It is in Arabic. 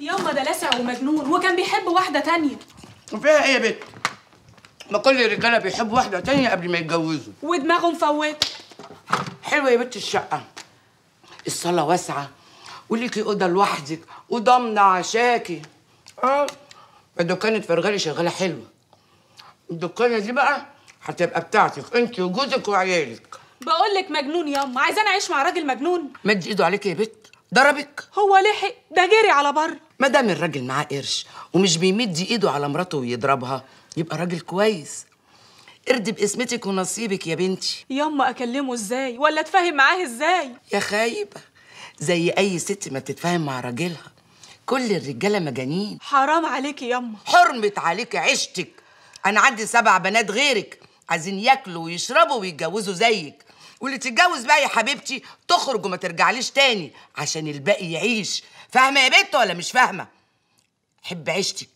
ياما ده لاسع ومجنون وكان بيحب واحدة تانية وفيها ايه يا بت؟ ما كل الرجالة بيحبوا واحدة تانية قبل ما يتجوزوا ودماغه مفوت حلوة يا بنت الشقة الصالة واسعة وليكي أوضة لوحدك وضامنة عشاكي اه الدكانة فرغالي شغالة حلوة الدكانة دي بقى هتبقى بتاعتك انت وجوزك وعيالك بقول لك مجنون ياما عايزة انا اعيش مع راجل مجنون مد ايده عليك يا بت ضربك هو لحق ده جري على بره ما دام الراجل معاه قرش ومش بيمد ايده على مراته ويضربها يبقى راجل كويس اردي بقسمتك ونصيبك يا بنتي ياما اكلمه ازاي ولا اتفاهم معاه ازاي يا خايبه زي اي ست ما بتتفاهم مع راجلها كل الرجاله مجانين حرام عليكي ياما حرمت عليكي عشتك انا عندي سبع بنات غيرك عايزين ياكلوا ويشربوا ويتجوزوا زيك واللي تتجوز بقى يا حبيبتي تخرج وما ترجعليش تاني عشان الباقي يعيش فاهمه يا بت ولا مش فاهمه حب عيشتك